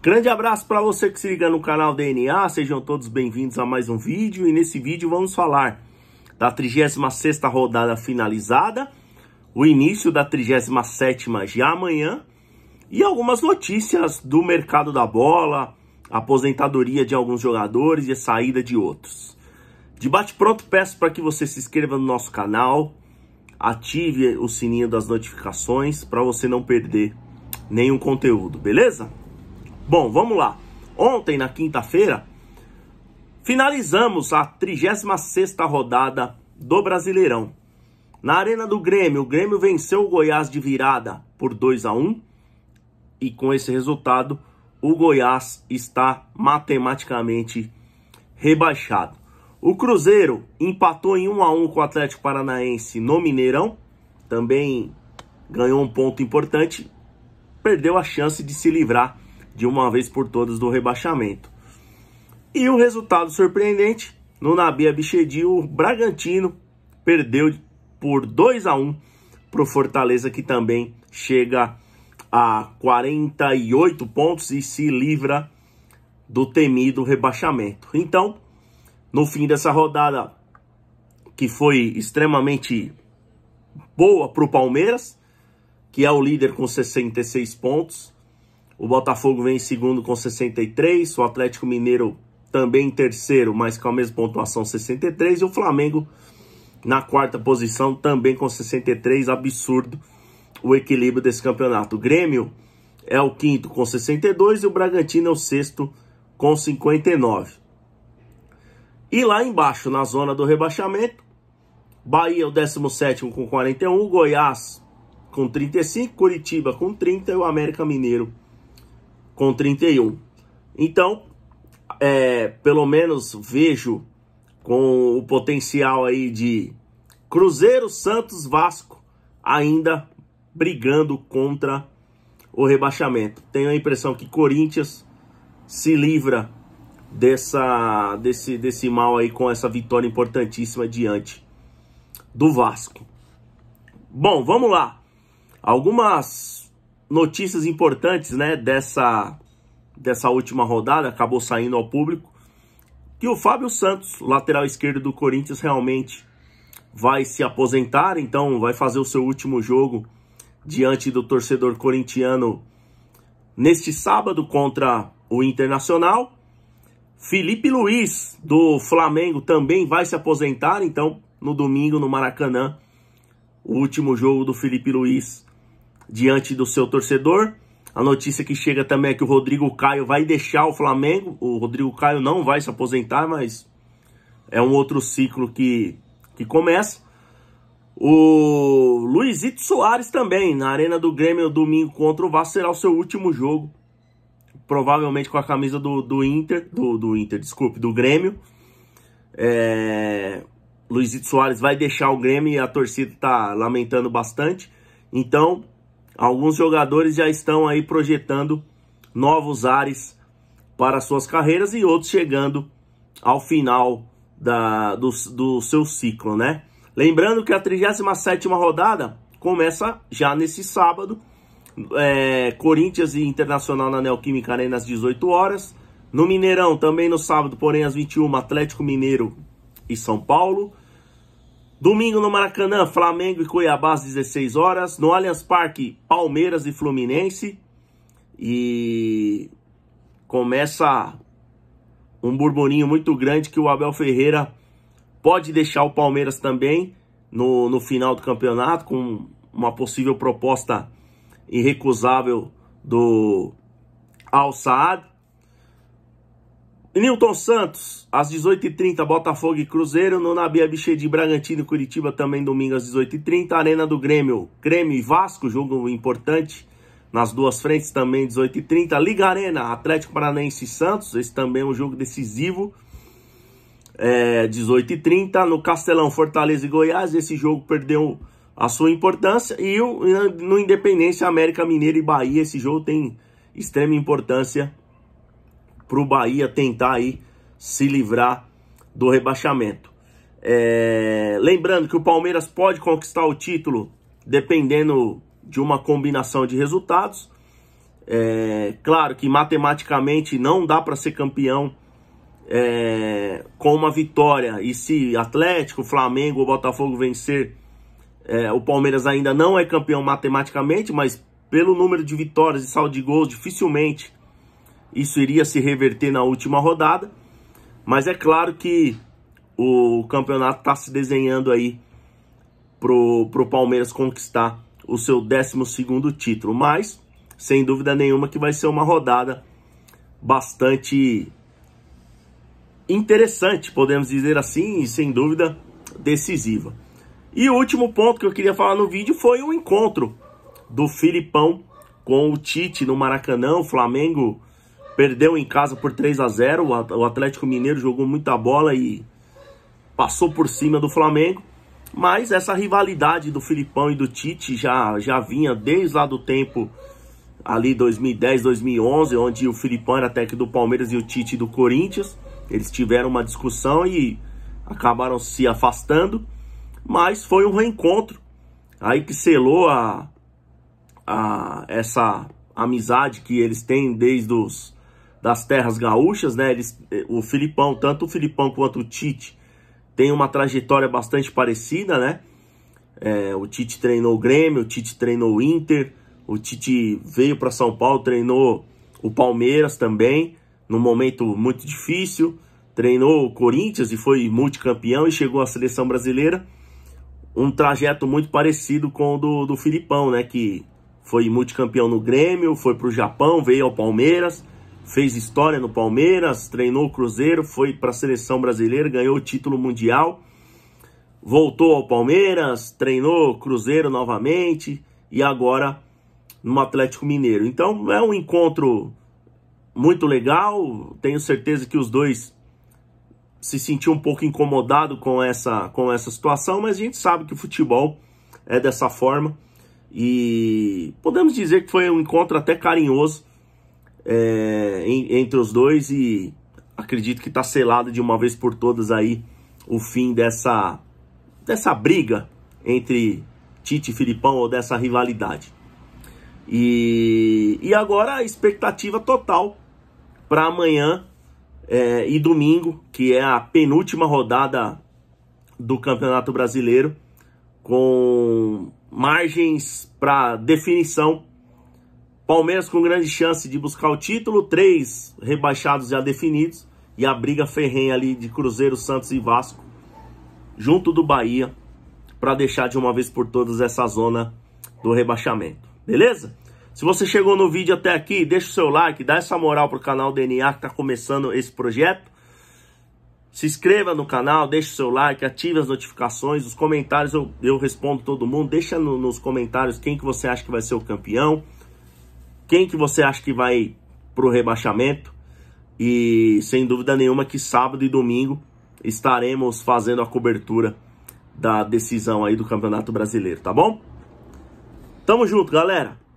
Grande abraço para você que se liga no canal DNA, sejam todos bem-vindos a mais um vídeo e nesse vídeo vamos falar da 36ª rodada finalizada, o início da 37ª já amanhã e algumas notícias do mercado da bola, aposentadoria de alguns jogadores e a saída de outros. De bate-pronto peço para que você se inscreva no nosso canal, ative o sininho das notificações para você não perder nenhum conteúdo, beleza? Bom, vamos lá. Ontem, na quinta-feira, finalizamos a 36ª rodada do Brasileirão. Na Arena do Grêmio, o Grêmio venceu o Goiás de virada por 2 a 1 e com esse resultado, o Goiás está matematicamente rebaixado. O Cruzeiro empatou em 1 a 1 com o Atlético Paranaense no Mineirão, também ganhou um ponto importante, perdeu a chance de se livrar de uma vez por todas do rebaixamento. E o resultado surpreendente, no Nabi Abichedi, o Bragantino perdeu por 2 a 1 para o Fortaleza, que também chega a 48 pontos e se livra do temido rebaixamento. Então, no fim dessa rodada, que foi extremamente boa para o Palmeiras, que é o líder com 66 pontos, o Botafogo vem em segundo com 63, o Atlético Mineiro também em terceiro, mas com a mesma pontuação 63, e o Flamengo na quarta posição também com 63, absurdo o equilíbrio desse campeonato. O Grêmio é o quinto com 62 e o Bragantino é o sexto com 59. E lá embaixo, na zona do rebaixamento, Bahia é o 17 com 41, Goiás com 35, Curitiba com 30 e o América Mineiro com 31. Então, é, pelo menos vejo com o potencial aí de Cruzeiro, Santos, Vasco ainda brigando contra o rebaixamento. Tenho a impressão que Corinthians se livra dessa desse desse mal aí com essa vitória importantíssima diante do Vasco. Bom, vamos lá. Algumas notícias importantes, né, dessa dessa última rodada, acabou saindo ao público, que o Fábio Santos, lateral esquerdo do Corinthians, realmente vai se aposentar, então vai fazer o seu último jogo diante do torcedor corintiano neste sábado contra o Internacional. Felipe Luiz, do Flamengo, também vai se aposentar, então no domingo no Maracanã, o último jogo do Felipe Luiz diante do seu torcedor. A notícia que chega também é que o Rodrigo Caio vai deixar o Flamengo. O Rodrigo Caio não vai se aposentar, mas é um outro ciclo que, que começa. O Luizito Soares também, na Arena do Grêmio, domingo contra o Vasco, será o seu último jogo. Provavelmente com a camisa do, do Inter, do, do Inter, desculpe, do Grêmio. É, Luizito Soares vai deixar o Grêmio e a torcida está lamentando bastante. Então, Alguns jogadores já estão aí projetando novos ares para suas carreiras e outros chegando ao final da, do, do seu ciclo, né? Lembrando que a 37ª rodada começa já nesse sábado. É, Corinthians e Internacional na Neoquímica Arena às 18 horas. No Mineirão, também no sábado, porém às 21, Atlético Mineiro e São Paulo. Domingo no Maracanã, Flamengo e Cuiabá às 16 horas. No Allianz Parque, Palmeiras e Fluminense. E começa um burburinho muito grande que o Abel Ferreira pode deixar o Palmeiras também no, no final do campeonato com uma possível proposta irrecusável do Al Saad. E Newton Santos, às 18h30, Botafogo e Cruzeiro. No Nabi de Bragantino e Curitiba, também domingo às 18h30. Arena do Grêmio, Grêmio e Vasco, jogo importante. Nas duas frentes também, 18h30. Liga Arena, Atlético Paranaense e Santos. Esse também é um jogo decisivo. É, 18h30. No Castelão, Fortaleza e Goiás. Esse jogo perdeu a sua importância. E no Independência, América Mineiro e Bahia. Esse jogo tem extrema importância para o Bahia tentar aí se livrar do rebaixamento. É... Lembrando que o Palmeiras pode conquistar o título dependendo de uma combinação de resultados. É... Claro que matematicamente não dá para ser campeão é... com uma vitória. E se Atlético, Flamengo ou Botafogo vencer, é, o Palmeiras ainda não é campeão matematicamente, mas pelo número de vitórias e saldo de gols, dificilmente isso iria se reverter na última rodada. Mas é claro que o campeonato está se desenhando aí pro, pro Palmeiras conquistar o seu 12 título. Mas, sem dúvida nenhuma, que vai ser uma rodada bastante interessante, podemos dizer assim, e sem dúvida decisiva. E o último ponto que eu queria falar no vídeo foi o encontro do Filipão com o Tite no Maracanã. O Flamengo Perdeu em casa por 3 a 0 O Atlético Mineiro jogou muita bola e passou por cima do Flamengo. Mas essa rivalidade do Filipão e do Tite já, já vinha desde lá do tempo ali 2010, 2011, onde o Filipão era técnico do Palmeiras e o Tite do Corinthians. Eles tiveram uma discussão e acabaram se afastando, mas foi um reencontro aí que selou a, a essa amizade que eles têm desde os das terras gaúchas, né? Eles, eh, o Filipão, tanto o Filipão quanto o Tite, tem uma trajetória bastante parecida, né? É, o Tite treinou o Grêmio, o Tite treinou o Inter, o Tite veio para São Paulo, treinou o Palmeiras também, num momento muito difícil, treinou o Corinthians e foi multicampeão e chegou à seleção brasileira. Um trajeto muito parecido com o do, do Filipão, né? Que foi multicampeão no Grêmio, foi para o Japão, veio ao Palmeiras, fez história no Palmeiras, treinou o Cruzeiro, foi para a seleção brasileira, ganhou o título mundial, voltou ao Palmeiras, treinou o Cruzeiro novamente e agora no Atlético Mineiro. Então é um encontro muito legal, tenho certeza que os dois se sentiu um pouco incomodado com essa, com essa situação, mas a gente sabe que o futebol é dessa forma e podemos dizer que foi um encontro até carinhoso é, entre os dois e acredito que está selado de uma vez por todas aí o fim dessa, dessa briga entre Tite e Filipão ou dessa rivalidade. E, e agora a expectativa total para amanhã é, e domingo, que é a penúltima rodada do Campeonato Brasileiro, com margens para definição Palmeiras com grande chance de buscar o título, três rebaixados já definidos e a briga ferrenha ali de Cruzeiro, Santos e Vasco junto do Bahia para deixar de uma vez por todas essa zona do rebaixamento. Beleza? Se você chegou no vídeo até aqui, deixa o seu like, dá essa moral pro canal DNA que tá começando esse projeto. Se inscreva no canal, deixa o seu like, ative as notificações, os comentários eu, eu respondo todo mundo. Deixa no, nos comentários quem que você acha que vai ser o campeão. Quem que você acha que vai pro rebaixamento? E sem dúvida nenhuma que sábado e domingo estaremos fazendo a cobertura da decisão aí do Campeonato Brasileiro, tá bom? Tamo junto, galera!